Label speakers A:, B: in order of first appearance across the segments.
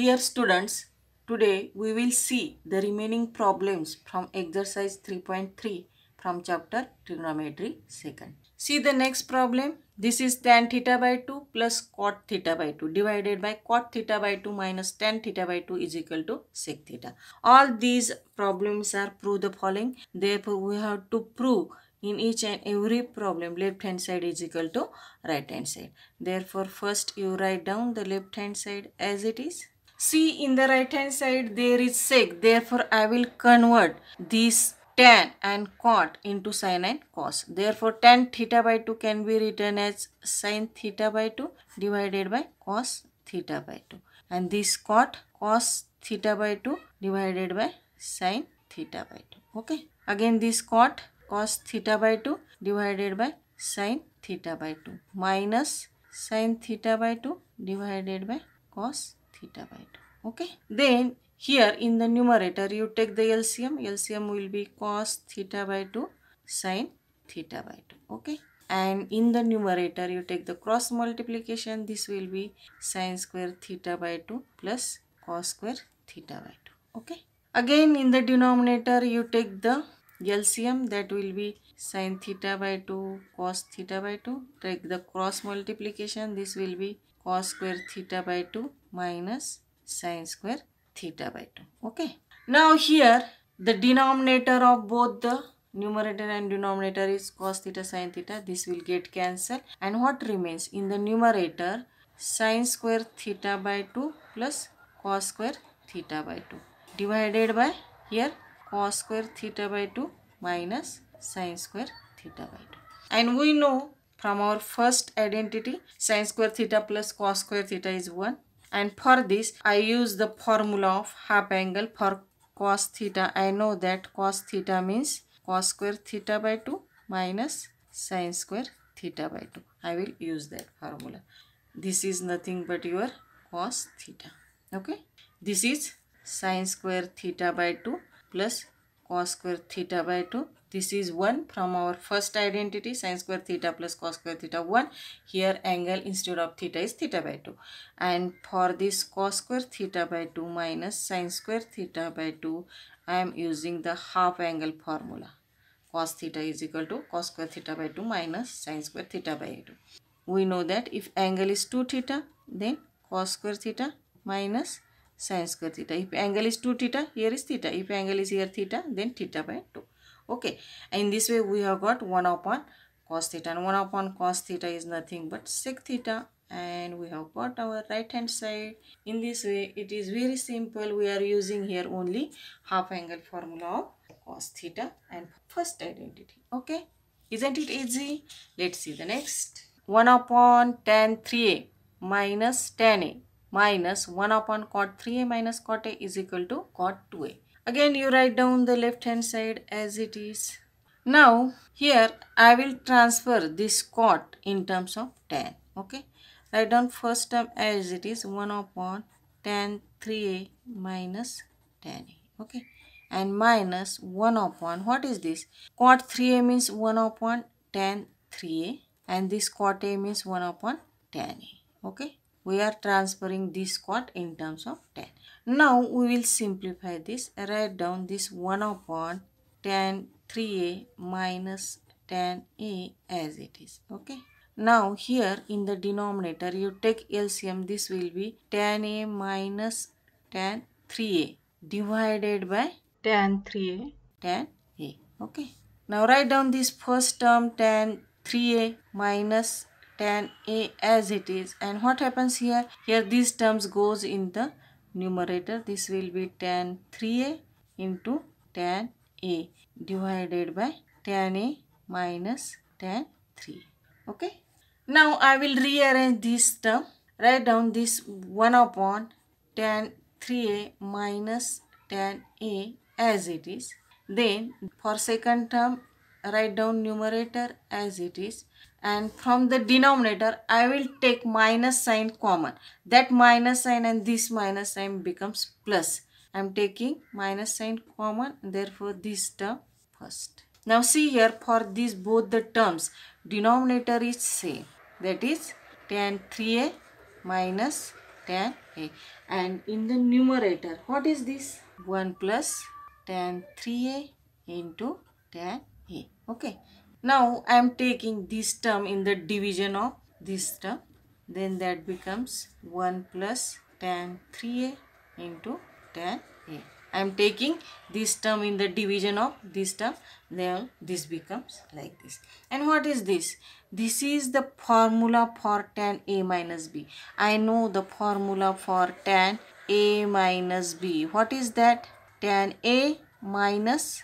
A: Dear students, today we will see the remaining problems from exercise 3.3 from chapter trigonometry second. See the next problem. This is tan theta by 2 plus cot theta by 2 divided by cot theta by 2 minus tan theta by 2 is equal to sec theta. All these problems are prove the following. Therefore, we have to prove in each and every problem left hand side is equal to right hand side. Therefore, first you write down the left hand side as it is See in the right hand side there is sec. Therefore I will convert this tan and cot into sine and cos. Therefore tan theta by 2 can be written as sine theta by 2 divided by cos theta by 2. And this cot cos theta by 2 divided by sine theta by 2. Okay. Again this cot cos theta by 2 divided by sine theta by 2 minus sine theta by 2 divided by cos theta by 2 okay then here in the numerator you take the LCM LCM will be cos theta by 2 sine theta by 2 okay and in the numerator you take the cross multiplication this will be sine square theta by 2 plus cos square theta by 2 okay again in the denominator you take the LCM that will be sine theta by 2 cos theta by 2 take the cross multiplication this will be cos square theta by 2 minus sine square theta by 2. Okay. Now here the denominator of both the numerator and denominator is cos theta sine theta. This will get cancelled and what remains in the numerator sine square theta by 2 plus cos square theta by 2 divided by here cos square theta by 2 minus sine square theta by 2. And we know from our first identity sine square theta plus cos square theta is 1 and for this I use the formula of half angle for cos theta I know that cos theta means cos square theta by 2 minus sine square theta by 2 I will use that formula this is nothing but your cos theta okay this is sine square theta by 2 plus cos square theta by 2 this is 1 from our first identity sine square theta plus cos square theta 1. Here angle instead of theta is theta by 2. And for this cos square theta by 2 minus sine square theta by 2, I am using the half angle formula. Cos theta is equal to cos square theta by 2 minus sine square theta by 2. We know that if angle is 2 theta, then cos square theta minus sine square theta. If angle is 2 theta, here is theta. If angle is here theta, then theta by 2 okay in this way we have got 1 upon cos theta and 1 upon cos theta is nothing but sec theta and we have got our right hand side in this way it is very simple we are using here only half angle formula of cos theta and first identity okay isn't it easy let's see the next 1 upon tan 3a minus tan a minus 1 upon cot 3a minus cot a is equal to cot 2a Again, you write down the left hand side as it is. Now, here I will transfer this cot in terms of tan. Okay. Write down first term as it is 1 upon tan 3a minus tan a. Okay. And minus 1 upon what is this? Cot 3a means 1 upon tan 3a and this cot a means 1 upon tan a. Okay. We are transferring this cot in terms of tan. Now we will simplify this. Write down this 1 upon tan 3a minus tan a as it is. Okay. Now here in the denominator you take LCM this will be tan a minus tan 3a divided by tan 3a tan a. Okay. Now write down this first term tan 3a minus tan a as it is and what happens here? Here these terms goes in the numerator this will be tan 3a into tan a divided by tan a minus tan 3 okay now I will rearrange this term write down this 1 upon tan 3a minus tan a as it is then for second term write down numerator as it is and from the denominator I will take minus sign common that minus sign and this minus sign becomes plus I'm taking minus sign common therefore this term first now see here for these both the terms denominator is same that is tan 3a minus tan a and in the numerator what is this 1 plus tan 3a into tan a okay now I am taking this term in the division of this term. Then that becomes 1 plus tan 3a into tan a. I am taking this term in the division of this term. Then this becomes like this. And what is this? This is the formula for tan a minus b. I know the formula for tan a minus b. What is that? Tan a minus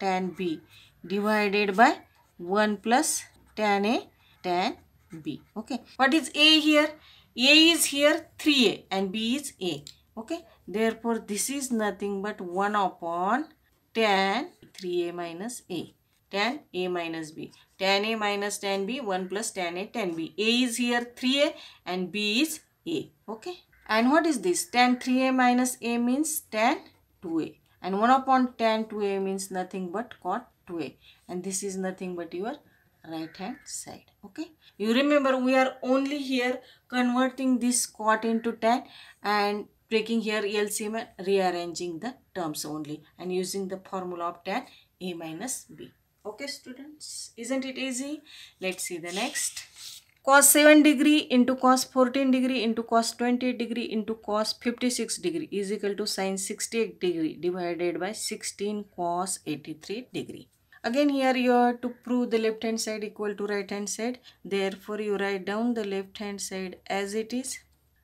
A: tan b divided by 1 plus tan A, tan B. Okay. What is A here? A is here 3A and B is A. Okay. Therefore, this is nothing but 1 upon tan 3A minus A. Tan A minus B. Tan A minus tan B, 1 plus tan A, tan B. A is here 3A and B is A. Okay. And what is this? Tan 3A minus A means tan 2A. And 1 upon tan 2A means nothing but cot way and this is nothing but your right hand side okay you remember we are only here converting this cot into tan and taking here LCM and rearranging the terms only and using the formula of tan a minus b okay students isn't it easy let's see the next cos 7 degree into cos 14 degree into cos 28 degree into cos 56 degree is equal to sin 68 degree divided by 16 cos 83 degree Again here you have to prove the left hand side equal to right hand side. Therefore you write down the left hand side as it is.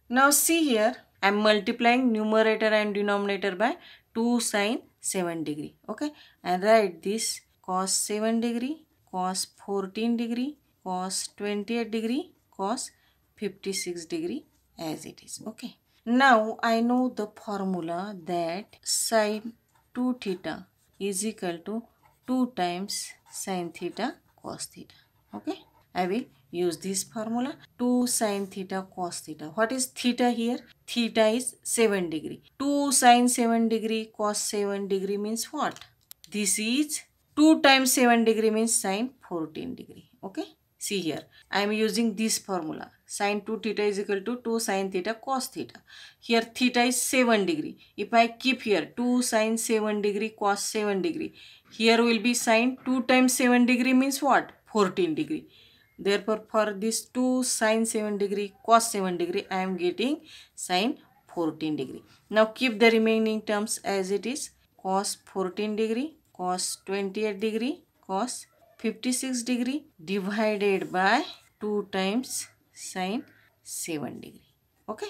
A: Now see here I am multiplying numerator and denominator by 2 sine 7 degree. Okay and write this cos 7 degree, cos 14 degree, cos 28 degree, cos 56 degree as it is. Okay. Now I know the formula that sine 2 theta is equal to 2 times sine theta cos theta. Okay. I will use this formula 2 sine theta cos theta. What is theta here? Theta is 7 degree. 2 sine 7 degree cos 7 degree means what? This is 2 times 7 degree means sine 14 degree. Okay. See here, I am using this formula. Sine 2 theta is equal to 2 sine theta cos theta. Here theta is 7 degree. If I keep here 2 sine 7 degree cos 7 degree. Here will be sine 2 times 7 degree means what? 14 degree. Therefore, for this 2 sine 7 degree cos 7 degree, I am getting sine 14 degree. Now keep the remaining terms as it is. Cos 14 degree, cos 28 degree, cos 56 degree divided by 2 times sine 7 degree. Okay.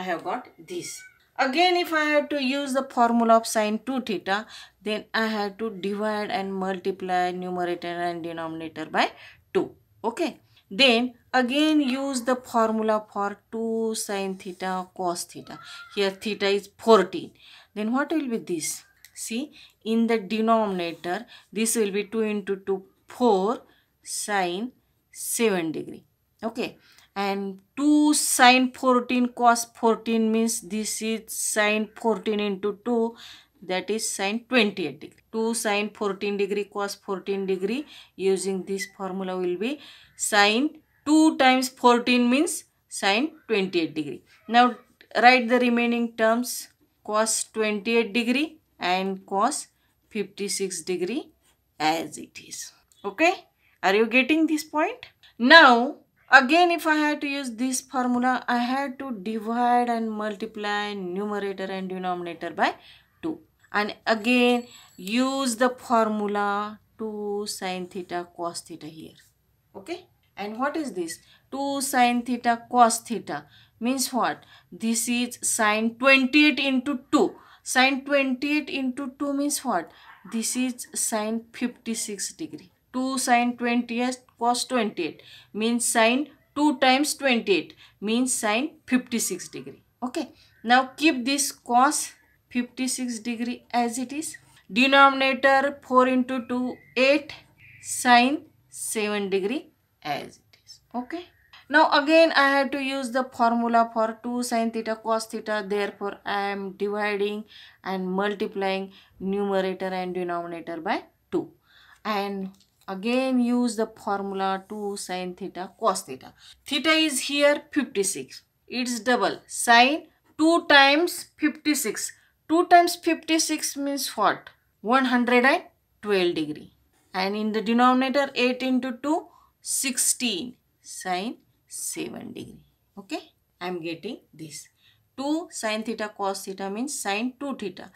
A: I have got this. Again, if I have to use the formula of sine 2 theta, then I have to divide and multiply numerator and denominator by 2. Okay. Then again use the formula for 2 sine theta cos theta. Here theta is 14. Then what will be this? See, in the denominator, this will be 2 into 2 4 sine 7 degree okay and 2 sine 14 cos 14 means this is sine 14 into 2 that is sine 28 degree 2 sine 14 degree cos 14 degree using this formula will be sine 2 times 14 means sine 28 degree now write the remaining terms cos 28 degree and cos 56 degree as it is Okay? Are you getting this point? Now, again if I had to use this formula, I had to divide and multiply numerator and denominator by 2. And again, use the formula 2 sine theta cos theta here. Okay? And what is this? 2 sine theta cos theta means what? This is sine 28 into 2. Sine 28 into 2 means what? This is sine 56 degree 2 sine 28 cos 28 means sine 2 times 28 means sine 56 degree. Okay. Now keep this cos 56 degree as it is. Denominator 4 into 2 8 sine 7 degree as it is. Okay. Now again I have to use the formula for 2 sine theta cos theta therefore I am dividing and multiplying numerator and denominator by 2 and again use the formula 2 sine theta cos theta. Theta is here 56. It's double sine 2 times 56. 2 times 56 means what? 112 degree. And in the denominator 8 into 2, 16 sine 7 degree. Okay. I am getting this. 2 sine theta cos theta means sine 2 theta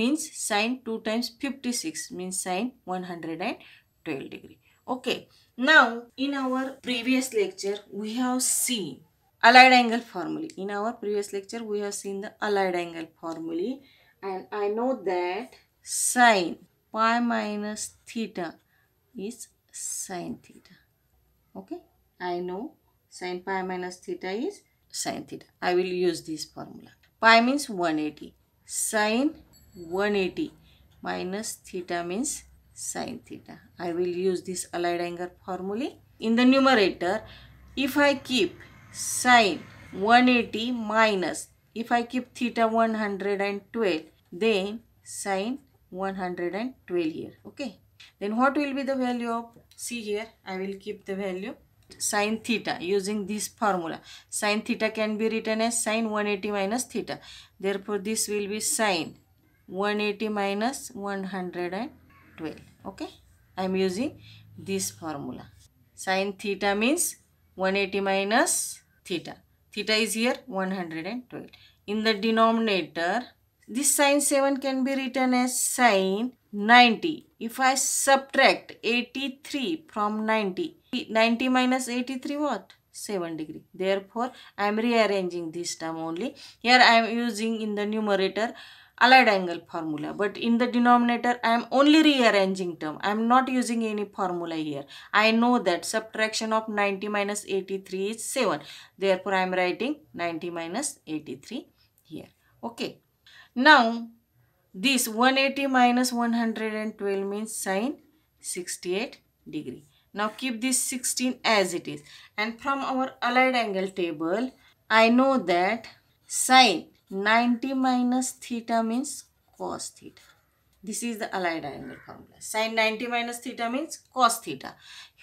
A: means sine 2 times 56 means sine 112 12 degree. Okay, now in our previous lecture we have seen allied angle formula. In our previous lecture we have seen the allied angle formula, and I know that sine pi minus theta is sine theta. Okay, I know sine pi minus theta is sine theta. I will use this formula. Pi means 180. Sine 180 minus theta means sine theta. I will use this allied angle formula. In the numerator, if I keep sine 180 minus, if I keep theta 112, then sine 112 here. Okay. Then what will be the value of C here? I will keep the value sine theta using this formula. Sine theta can be written as sine 180 minus theta. Therefore, this will be sine 180 minus 112. 12 okay I am using this formula sine theta means 180 minus theta theta is here 112 in the denominator this sine 7 can be written as sine 90 if I subtract 83 from 90 90 minus 83 what 7 degree therefore I am rearranging this term only here I am using in the numerator allied angle formula but in the denominator I am only rearranging term I am not using any formula here I know that subtraction of 90 minus 83 is 7 therefore I am writing 90 minus 83 here okay now this 180 minus 112 means sine 68 degree now keep this 16 as it is and from our allied angle table I know that sine 90 minus theta means cos theta. This is the allied angle formula. Sin 90 minus theta means cos theta.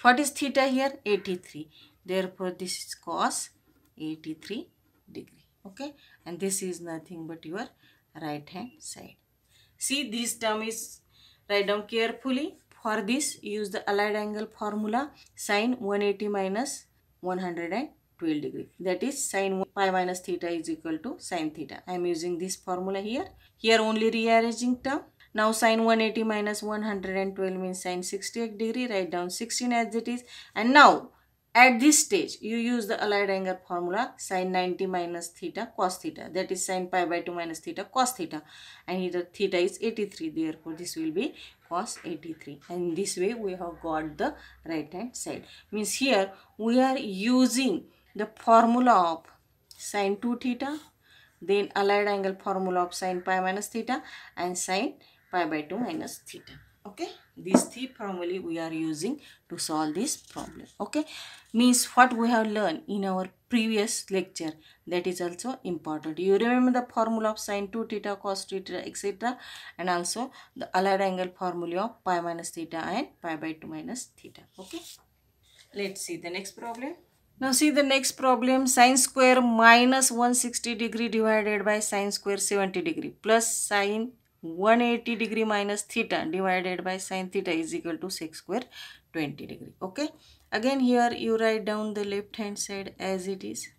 A: What is theta here? 83. Therefore, this is cos 83 degree. Okay. And this is nothing but your right hand side. See this term is write down carefully. For this use the allied angle formula sin 180 minus 180. 12 degree that is sine pi minus theta is equal to sine theta i am using this formula here here only rearranging term now sine 180 minus 112 means sine 68 degree write down 16 as it is and now at this stage you use the allied angle formula sine 90 minus theta cos theta that is sine pi by 2 minus theta cos theta and here theta is 83 therefore this will be cos 83 and this way we have got the right hand side means here we are using the formula of sine 2 theta then allied angle formula of sine pi minus theta and sine pi by 2 minus theta okay these three formulae we are using to solve this problem okay means what we have learned in our previous lecture that is also important you remember the formula of sine 2 theta cos theta etc and also the allied angle formula of pi minus theta and pi by 2 minus theta okay let's see the next problem now see the next problem sine square minus 160 degree divided by sine square 70 degree plus sine 180 degree minus theta divided by sine theta is equal to six square 20 degree. Okay. Again here you write down the left hand side as it is.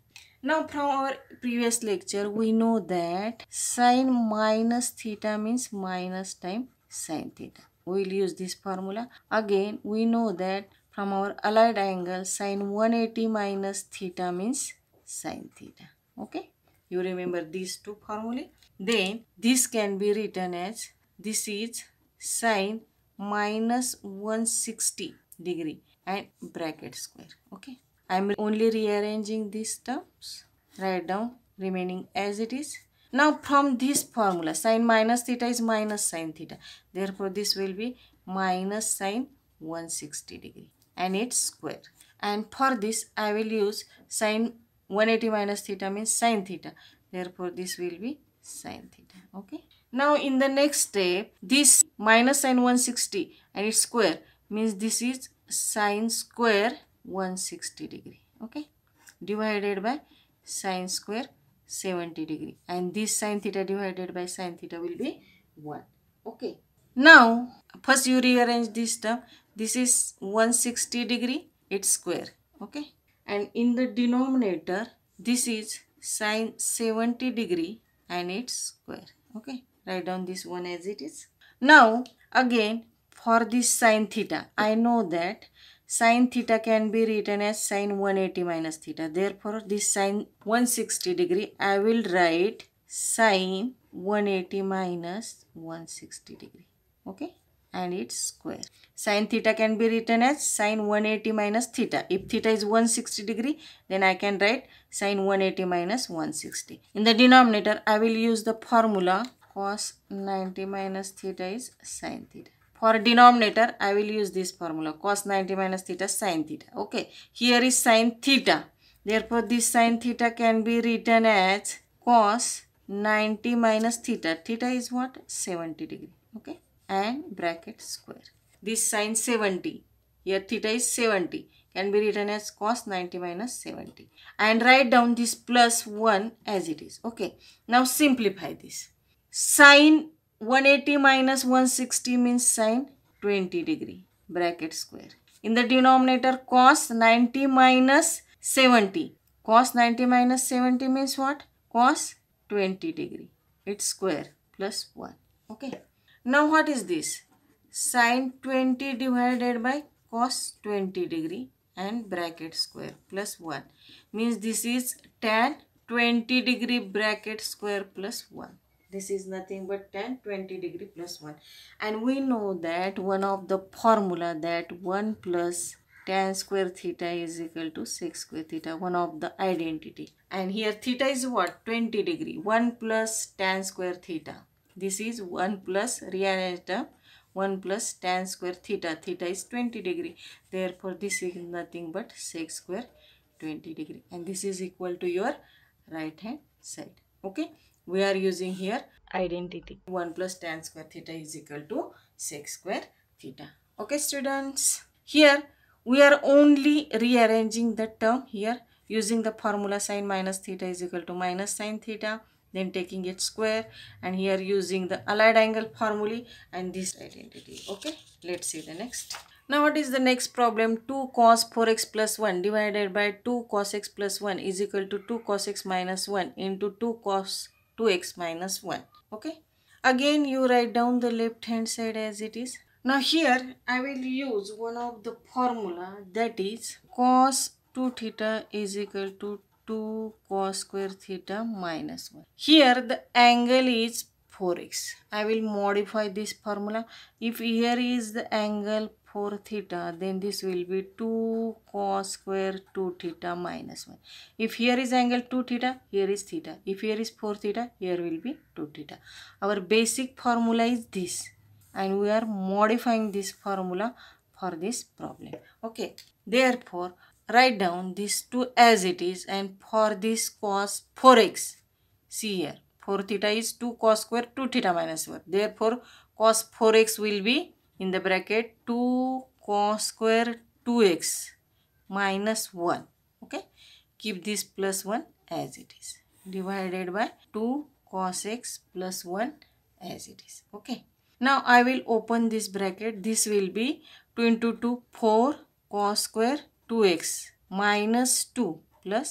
A: Now from our previous lecture we know that sine minus theta means minus time sine theta. We will use this formula. Again we know that from our allied angle sine 180 minus theta means sine theta. Okay. You remember these two formulae. Then this can be written as this is sine minus 160 degree and bracket square. Okay. I am only rearranging these terms. Write down remaining as it is. Now from this formula sine minus theta is minus sine theta. Therefore this will be minus sine 160 degree and its square and for this I will use sine 180 minus theta means sine theta therefore this will be sine theta okay now in the next step this minus sine 160 and its square means this is sine square 160 degree okay divided by sine square 70 degree and this sine theta divided by sine theta will be 1 okay now first you rearrange this term this is 160 degree, it's square, okay? And in the denominator, this is sine 70 degree and it's square, okay? Write down this one as it is. Now, again, for this sine theta, I know that sine theta can be written as sine 180 minus theta. Therefore, this sine 160 degree, I will write sine 180 minus 160 degree. Okay and its square. Sine theta can be written as sine 180 minus theta. If theta is 160 degree, then I can write sine 180 minus 160. In the denominator, I will use the formula cos 90 minus theta is sine theta. For denominator, I will use this formula cos 90 minus theta sine theta. Okay, here is sine theta. Therefore, this sine theta can be written as cos 90 minus theta. Theta is what? 70 degree. Okay and bracket square. This sine 70, here theta is 70, can be written as cos 90 minus 70. And write down this plus 1 as it is. Okay, now simplify this. Sine 180 minus 160 means sine 20 degree bracket square. In the denominator cos 90 minus 70. Cos 90 minus 70 means what? Cos 20 degree. It's square plus 1. Okay. Now what is this? Sine 20 divided by cos 20 degree and bracket square plus 1 means this is tan 20 degree bracket square plus 1 this is nothing but tan 20 degree plus 1 and we know that one of the formula that 1 plus tan square theta is equal to 6 square theta one of the identity and here theta is what 20 degree 1 plus tan square theta this is 1 plus reanitem 1 plus tan square theta. Theta is 20 degree. Therefore, this is nothing but sec square 20 degree. And this is equal to your right hand side. Okay. We are using here identity. 1 plus tan square theta is equal to sec square theta. Okay, students. Here, we are only rearranging the term here using the formula sine minus theta is equal to minus sine theta then taking it square and here using the allied angle formulae and this identity okay let's see the next now what is the next problem 2 cos 4x plus 1 divided by 2 cos x plus 1 is equal to 2 cos x minus 1 into 2 cos 2x minus 1 okay again you write down the left hand side as it is now here I will use one of the formula that is cos 2 theta is equal to 2 cos square theta minus 1. Here the angle is 4x. I will modify this formula. If here is the angle 4 theta then this will be 2 cos square 2 theta minus 1. If here is angle 2 theta, here is theta. If here is 4 theta, here will be 2 theta. Our basic formula is this and we are modifying this formula for this problem. Okay, therefore write down this two as it is and for this cos 4x see here 4 theta is 2 cos square 2 theta minus 1 therefore cos 4x will be in the bracket 2 cos square 2x minus 1 okay keep this plus 1 as it is divided by 2 cos x plus 1 as it is okay now I will open this bracket this will be 2 into 2 4 cos square 2x minus 2 plus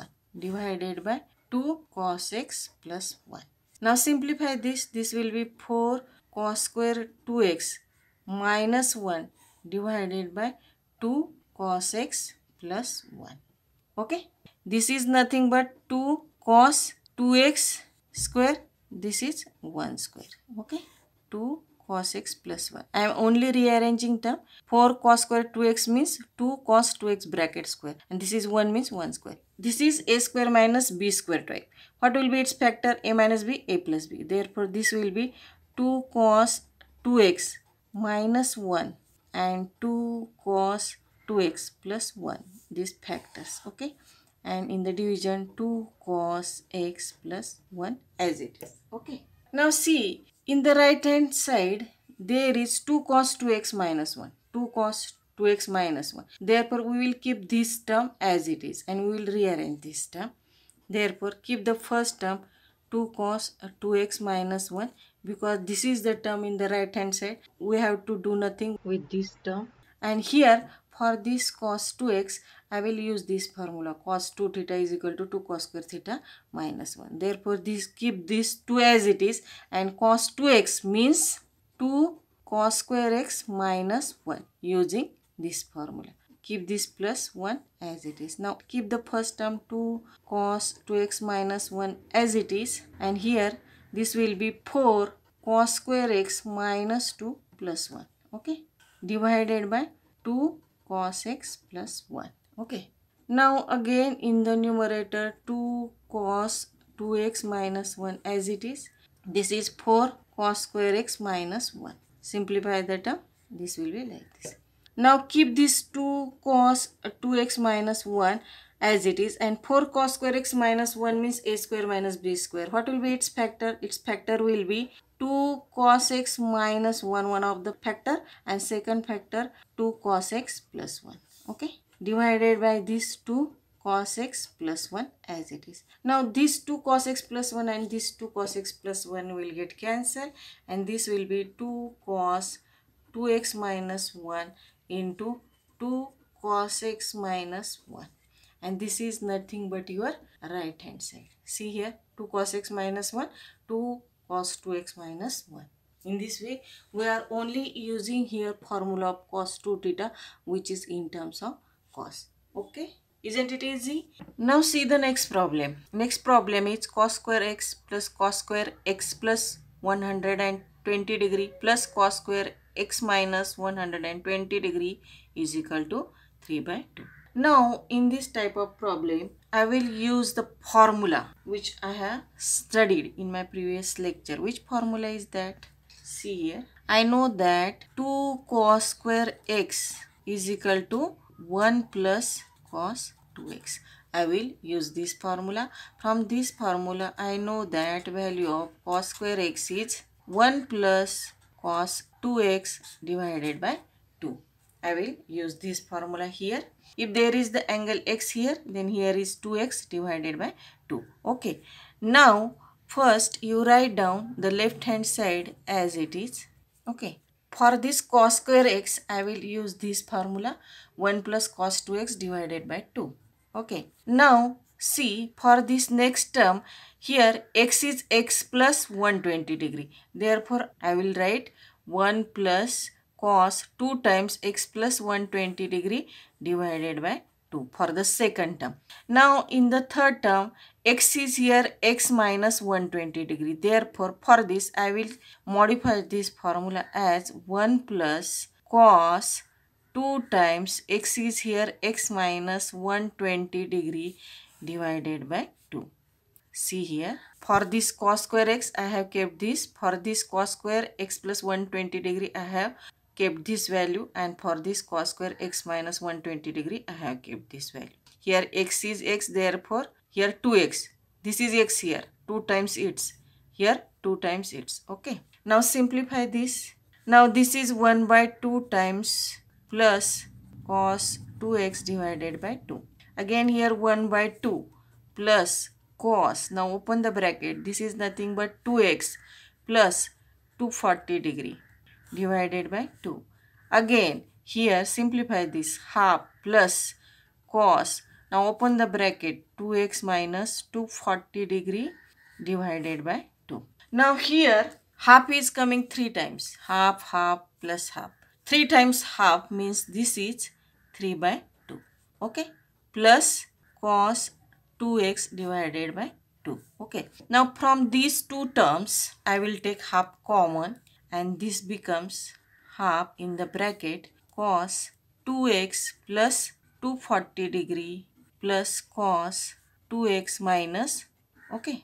A: 1 divided by 2 cos x plus 1. Now simplify this. This will be 4 cos square 2x minus 1 divided by 2 cos x plus 1. Okay. This is nothing but 2 cos 2x square. This is 1 square. Okay. 2 cos x plus 1. I am only rearranging term. 4 cos square 2x means 2 cos 2x bracket square. And this is 1 means 1 square. This is a square minus b square type. What will be its factor? a minus b, a plus b. Therefore, this will be 2 cos 2x minus 1 and 2 cos 2x plus 1. These factors. Okay and in the division 2 cos x plus 1 as it is okay now see in the right hand side, there is 2 cos 2x minus 1. 2 cos 2x minus 1. Therefore, we will keep this term as it is and we will rearrange this term. Therefore, keep the first term 2 cos 2x minus 1 because this is the term in the right hand side. We have to do nothing with this term. And here for this cos 2x I will use this formula cos 2 theta is equal to 2 cos square theta minus 1 therefore this keep this 2 as it is and cos 2x means 2 cos square x minus 1 using this formula keep this plus 1 as it is now keep the first term 2 cos 2x minus 1 as it is and here this will be 4 cos square x minus 2 plus 1 okay divided by 2 cos x plus 1. Okay. Now again in the numerator 2 cos 2x minus 1 as it is. This is 4 cos square x minus 1. Simplify the term. This will be like this. Now keep this 2 cos 2x minus 1 as it is and 4 cos square x minus 1 means a square minus b square. What will be its factor? Its factor will be 2 cos x minus 1 one of the factor and second factor 2 cos x plus 1 okay divided by this 2 cos x plus 1 as it is now these 2 cos x plus 1 and these 2 cos x plus 1 will get cancelled and this will be 2 cos 2x minus 1 into 2 cos x minus 1 and this is nothing but your right hand side see here 2 cos x minus 1 2 cos 2x minus 1. In this way, we are only using here formula of cos 2 theta which is in terms of cos. Okay. Isn't it easy? Now see the next problem. Next problem is cos square x plus cos square x plus 120 degree plus cos square x minus 120 degree is equal to 3 by 2. Now in this type of problem, I will use the formula which I have studied in my previous lecture. Which formula is that? See here. I know that 2 cos square x is equal to 1 plus cos 2x. I will use this formula. From this formula, I know that value of cos square x is 1 plus cos 2x divided by I will use this formula here. If there is the angle x here, then here is 2x divided by 2. Okay. Now, first you write down the left hand side as it is. Okay. For this cos square x, I will use this formula 1 plus cos 2x divided by 2. Okay. Now, see for this next term, here x is x plus 120 degree. Therefore, I will write 1 plus plus cos 2 times x plus 120 degree divided by 2 for the second term. Now in the third term x is here x minus 120 degree. Therefore for this I will modify this formula as 1 plus cos 2 times x is here x minus 120 degree divided by 2. See here for this cos square x I have kept this for this cos square x plus 120 degree I have kept this value and for this cos square x minus 120 degree I have kept this value. Here x is x therefore here 2x. This is x here 2 times its. Here 2 times its. Okay. Now simplify this. Now this is 1 by 2 times plus cos 2x divided by 2. Again here 1 by 2 plus cos. Now open the bracket. This is nothing but 2x plus 240 degree divided by 2. Again, here simplify this half plus cos. Now open the bracket 2x minus 240 degree divided by 2. Now here half is coming 3 times. Half, half plus half. 3 times half means this is 3 by 2. Okay. Plus cos 2x divided by 2. Okay. Now from these two terms I will take half common and this becomes half in the bracket cos 2x plus 240 degree plus cos 2x minus okay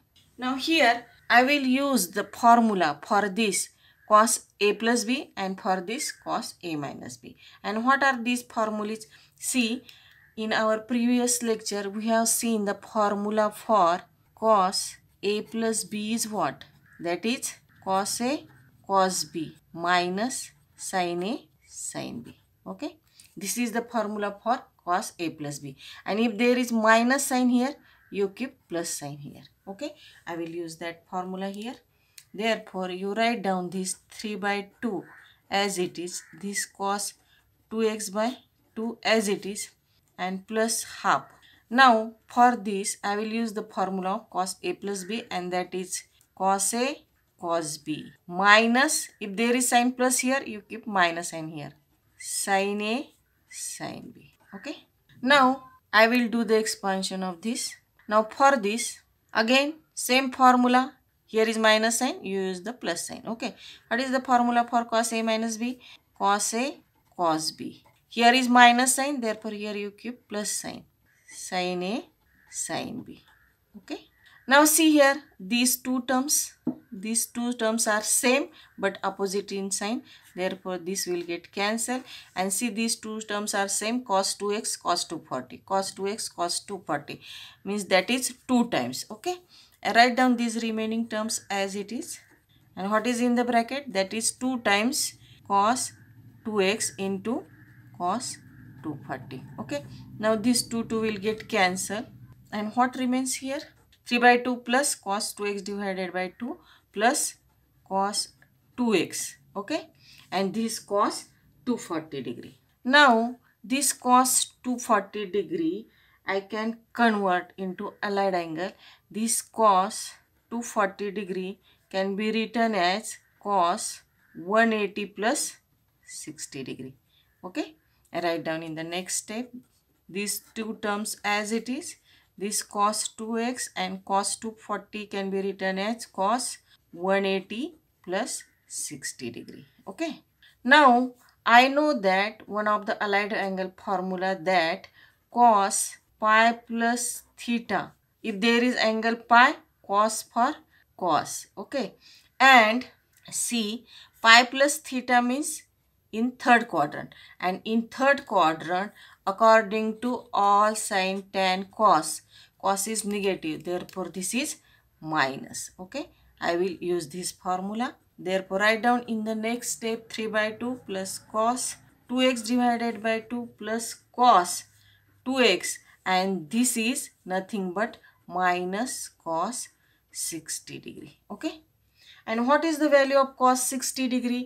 A: now here I will use the formula for this cos a plus b and for this cos a minus b and what are these formulas see in our previous lecture we have seen the formula for cos a plus b is what that is cos a cos B minus sin A sin B. Okay. This is the formula for cos A plus B. And if there is minus sign here, you keep plus sign here. Okay. I will use that formula here. Therefore, you write down this 3 by 2 as it is. This cos 2x by 2 as it is and plus half. Now, for this, I will use the formula of cos A plus B and that is cos A cos B minus if there is sign plus here you keep minus sign here sin A sin B okay now I will do the expansion of this now for this again same formula here is minus sign you use the plus sign okay what is the formula for cos A minus B cos A cos B here is minus sign therefore here you keep plus sign sin A sin B okay now see here these two terms, these two terms are same but opposite in sign. Therefore this will get cancelled and see these two terms are same cos 2x cos 240 cos 2x cos 240 means that is two times okay. I write down these remaining terms as it is and what is in the bracket that is 2 times cos 2x into cos 240 okay. Now these two 2 will get cancelled and what remains here 3 by 2 plus cos 2x divided by 2 plus cos 2x okay and this cos 240 degree. Now this cos 240 degree I can convert into allied angle. This cos 240 degree can be written as cos 180 plus 60 degree okay I write down in the next step these two terms as it is this cos 2x and cos 240 can be written as cos 180 plus 60 degree. Okay. Now, I know that one of the allied angle formula that cos pi plus theta. If there is angle pi, cos for cos. Okay. And see, pi plus theta means in third quadrant. And in third quadrant, according to all sine tan cos. Cos is negative. Therefore, this is minus. Okay. I will use this formula. Therefore, write down in the next step 3 by 2 plus cos 2x divided by 2 plus cos 2x and this is nothing but minus cos 60 degree. Okay. And what is the value of cos 60 degree?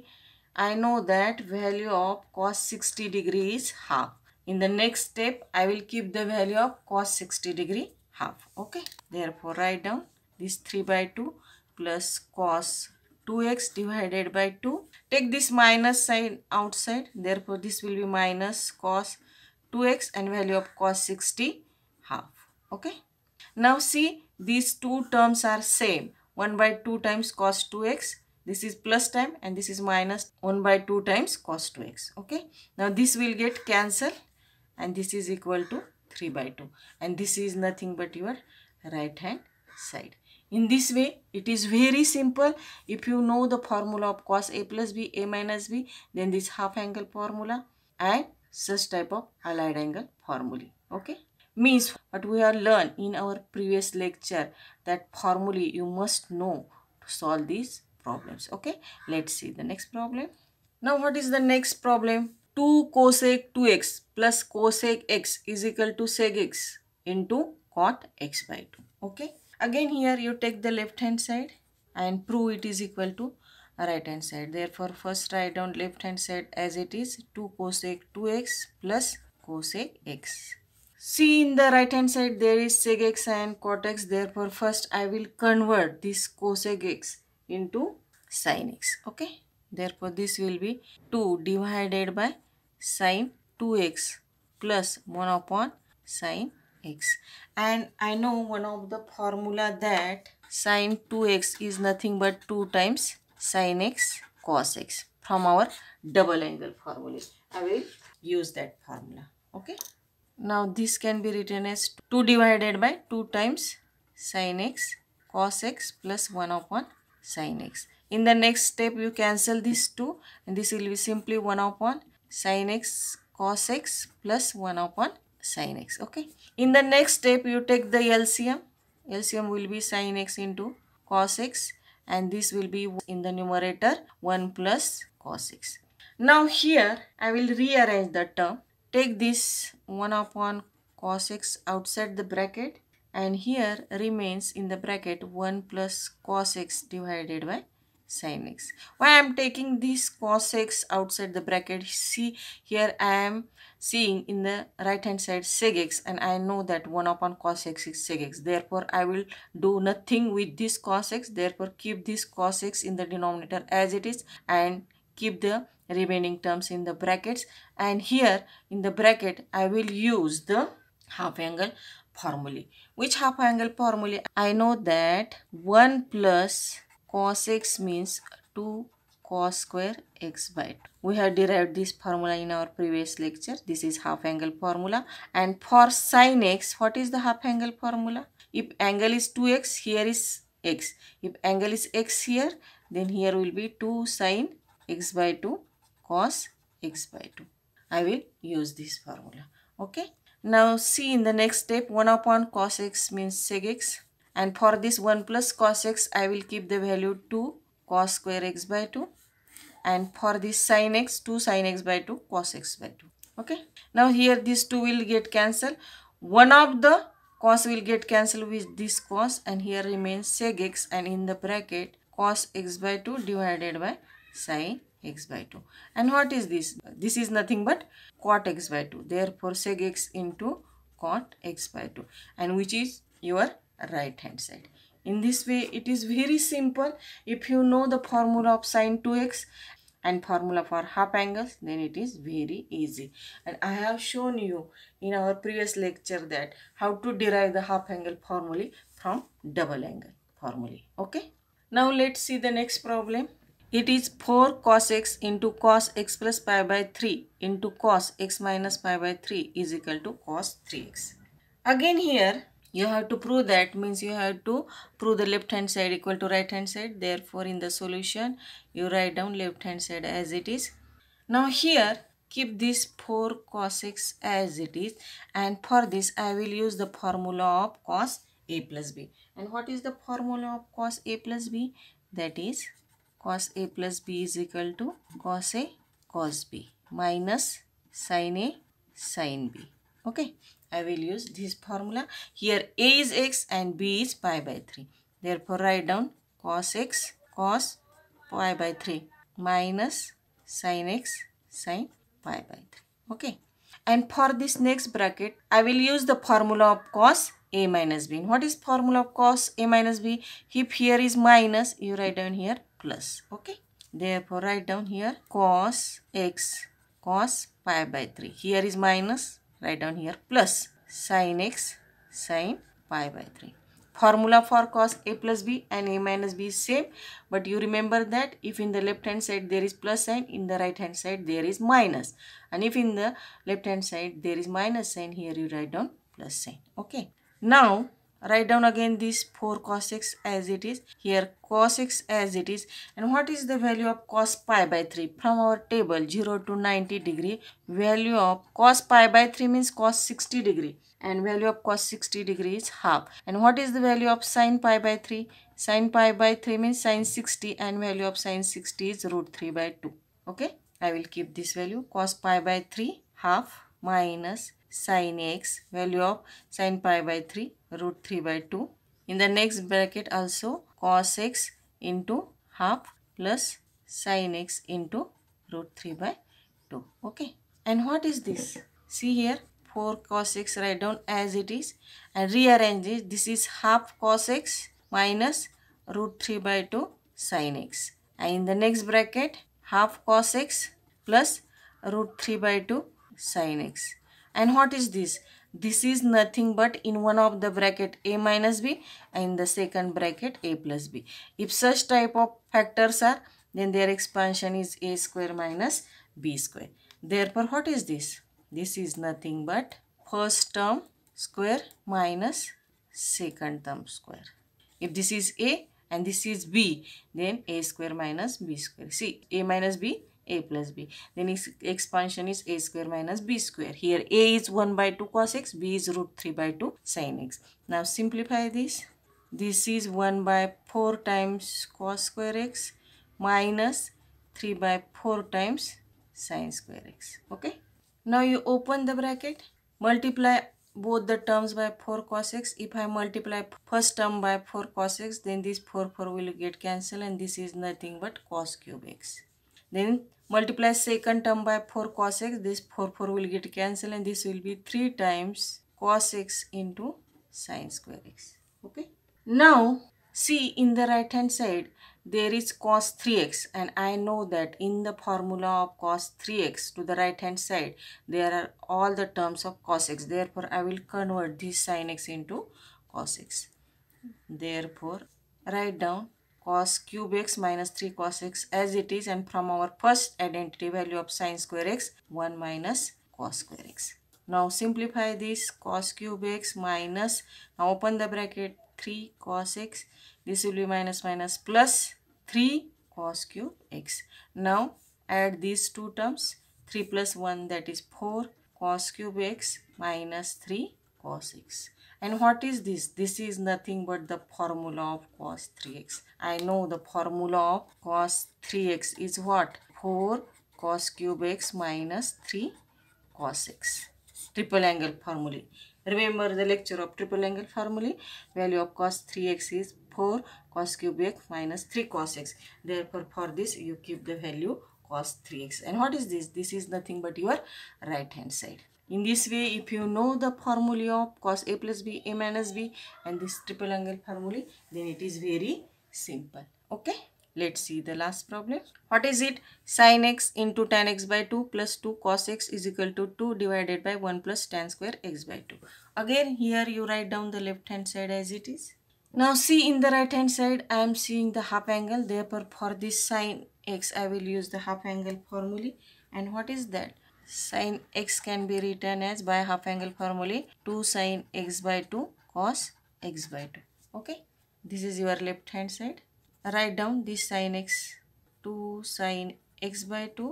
A: I know that value of cos 60 degree is half. In the next step, I will keep the value of cos 60 degree half. Okay. Therefore, write down this 3 by 2 plus cos 2x divided by 2. Take this minus sign outside. Therefore, this will be minus cos 2x and value of cos 60 half. Okay. Now, see these two terms are same. 1 by 2 times cos 2x this is plus time and this is minus 1 by 2 times cos 2x okay now this will get cancelled and this is equal to 3 by 2 and this is nothing but your right hand side. In this way, it is very simple. If you know the formula of cos A plus B, A minus B, then this half angle formula and such type of allied angle formulae. Okay. Means what we have learned in our previous lecture that formulae you must know to solve these problems. Okay. Let's see the next problem. Now what is the next problem? 2 cosec 2x plus cosec x is equal to seg x into cot x by 2. Okay. Again here you take the left hand side and prove it is equal to right hand side. Therefore first write down left hand side as it is 2 cosec 2x plus cosec x. See in the right hand side there is seg x and cot x. Therefore first I will convert this cosec x into sin x. Okay. Therefore, this will be 2 divided by sine 2x plus 1 upon sine x. And I know one of the formula that sine 2x is nothing but 2 times sine x cos x from our double angle formula. I will use that formula. Okay. Now this can be written as 2 divided by 2 times sine x cos x plus 1 upon sine x in the next step you cancel these two and this will be simply 1 upon sin x cos x plus 1 upon sin x okay in the next step you take the lcm lcm will be sin x into cos x and this will be in the numerator 1 plus cos x now here i will rearrange the term take this 1 upon cos x outside the bracket and here remains in the bracket 1 plus cos x divided by Sin x. Why I am taking this cos x outside the bracket? See here I am seeing in the right hand side seg x and I know that 1 upon cos x is seg x. Therefore I will do nothing with this cos x. Therefore keep this cos x in the denominator as it is and keep the remaining terms in the brackets and here in the bracket I will use the half angle formulae. Which half angle formulae? I know that 1 plus cos x means 2 cos square x by 2. We have derived this formula in our previous lecture. This is half angle formula. And for sine x, what is the half angle formula? If angle is 2x, here is x. If angle is x here, then here will be 2 sine x by 2 cos x by 2. I will use this formula. Okay. Now see in the next step 1 upon cos x means sec x and for this 1 plus cos x I will keep the value 2 cos square x by 2 and for this sin x 2 sin x by 2 cos x by 2 okay now here these two will get cancelled one of the cos will get cancelled with this cos and here remains seg x and in the bracket cos x by 2 divided by sin x by 2 and what is this this is nothing but cot x by 2 therefore seg x into cot x by 2 and which is your right hand side in this way it is very simple if you know the formula of sine 2x and formula for half angles then it is very easy and i have shown you in our previous lecture that how to derive the half angle formulae from double angle formulae okay now let's see the next problem it is 4 cos x into cos x plus pi by 3 into cos x minus pi by 3 is equal to cos 3x again here you have to prove that means you have to prove the left hand side equal to right hand side therefore in the solution you write down left hand side as it is now here keep this 4 cos x as it is and for this I will use the formula of cos a plus b and what is the formula of cos a plus b that is cos a plus b is equal to cos a cos b minus sin a sin b okay I will use this formula. Here A is x and B is pi by 3. Therefore, write down cos x cos pi by 3 minus sin x sin pi by 3. Okay. And for this next bracket, I will use the formula of cos a minus b. And what is formula of cos a minus b? If here is minus, you write down here plus. Okay. Therefore, write down here cos x cos pi by 3. Here is minus write down here plus sin x sin pi by 3 formula for cos a plus b and a minus b is same but you remember that if in the left hand side there is plus sign in the right hand side there is minus and if in the left hand side there is minus sign here you write down plus sign okay now write down again this 4 cos x as it is here cos x as it is and what is the value of cos pi by 3 from our table 0 to 90 degree value of cos pi by 3 means cos 60 degree and value of cos 60 degree is half and what is the value of sine pi by 3 sine pi by 3 means sine 60 and value of sine 60 is root 3 by 2 okay i will keep this value cos pi by 3 half minus sine x value of sine pi by 3 root 3 by 2. In the next bracket also cos x into half plus sin x into root 3 by 2. Okay. And what is this? See here 4 cos x write down as it is and rearrange it. This is half cos x minus root 3 by 2 sin x. And in the next bracket half cos x plus root 3 by 2 sin x. And what is this? This is nothing but in one of the bracket a minus b and in the second bracket a plus b. If such type of factors are then their expansion is a square minus b square. Therefore what is this? This is nothing but first term square minus second term square. If this is a and this is b then a square minus b square. See a minus b a plus b. Then expansion is a square minus b square. Here a is 1 by 2 cos x, b is root 3 by 2 sin x. Now simplify this. This is 1 by 4 times cos square x minus 3 by 4 times sin square x. Okay. Now you open the bracket. Multiply both the terms by 4 cos x. If I multiply first term by 4 cos x, then this 4 4 will get cancelled and this is nothing but cos cube x. Then multiply second term by 4 cos x. This 4 4 will get cancelled and this will be 3 times cos x into sine square x. Okay. Now see in the right hand side there is cos 3x and I know that in the formula of cos 3x to the right hand side there are all the terms of cos x therefore I will convert this sin x into cos x therefore write down cos cube x minus 3 cos x as it is and from our first identity value of sine square x 1 minus cos square x. Now simplify this cos cube x minus now open the bracket 3 cos x this will be minus minus plus 3 cos cube x. Now add these two terms 3 plus 1 that is 4 cos cube x minus 3 cos x. And what is this? This is nothing but the formula of cos 3x. I know the formula of cos 3x is what? 4 cos cube x minus 3 cos x. Triple angle formula. Remember the lecture of triple angle formula. Value of cos 3x is 4 cos cube x minus 3 cos x. Therefore, for this you keep the value cos 3x. And what is this? This is nothing but your right hand side. In this way, if you know the formula of cos A plus B, A minus B and this triple angle formula, then it is very simple. Okay. Let's see the last problem. What is it? Sin x into tan x by 2 plus 2 cos x is equal to 2 divided by 1 plus tan square x by 2. Again, here you write down the left hand side as it is. Now see in the right hand side, I am seeing the half angle. Therefore, for this sin x, I will use the half angle formula. And what is that? sin x can be written as by half angle formula 2 sin x by 2 cos x by 2 okay this is your left hand side write down this sin x 2 sin x by 2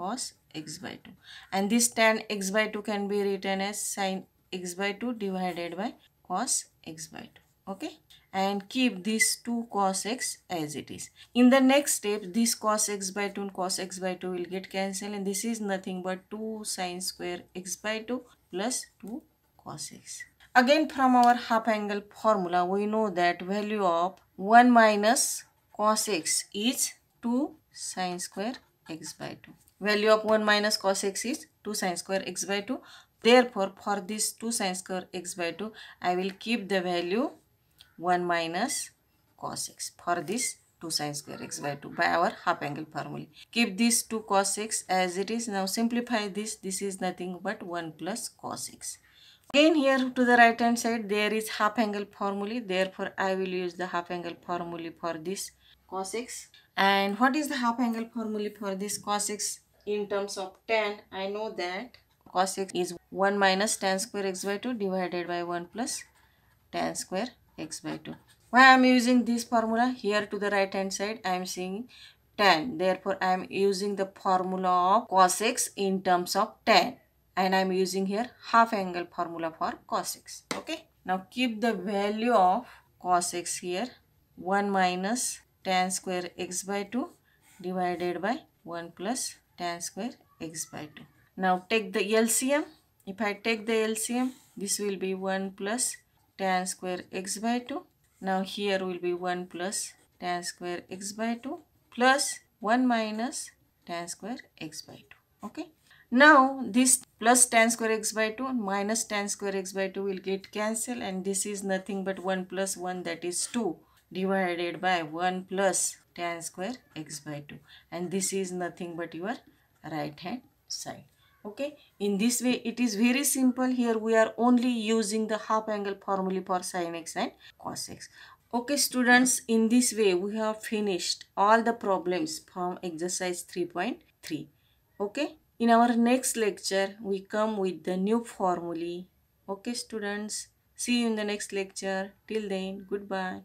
A: cos x by 2 and this tan x by 2 can be written as sin x by 2 divided by cos x by 2 okay and keep these 2 cos x as it is. In the next step, this cos x by 2 and cos x by 2 will get cancelled and this is nothing but 2 sine square x by 2 plus 2 cos x. Again from our half angle formula, we know that value of 1 minus cos x is 2 sine square x by 2. Value of 1 minus cos x is 2 sine square x by 2. Therefore, for this 2 sine square x by 2, I will keep the value 1 minus cos x for this 2 sine square x by 2 by our half angle formula. Keep this 2 cos x as it is. Now simplify this. This is nothing but 1 plus cos x. Again here to the right hand side there is half angle formula. Therefore I will use the half angle formula for this cos x. And what is the half angle formula for this cos x in terms of tan? I know that cos x is 1 minus tan square x by 2 divided by 1 plus tan square x by 2 why I am using this formula here to the right hand side I am seeing tan therefore I am using the formula of cos x in terms of tan and I am using here half angle formula for cos x okay now keep the value of cos x here 1 minus tan square x by 2 divided by 1 plus tan square x by 2 now take the LCM if I take the LCM this will be 1 plus tan square x by 2. Now here will be 1 plus tan square x by 2 plus 1 minus tan square x by 2. Okay. Now this plus tan square x by 2 minus tan square x by 2 will get cancelled and this is nothing but 1 plus 1 that is 2 divided by 1 plus tan square x by 2 and this is nothing but your right hand side okay in this way it is very simple here we are only using the half angle formula for sine x and cos x okay students in this way we have finished all the problems from exercise 3.3 okay in our next lecture we come with the new formulae okay students see you in the next lecture till then goodbye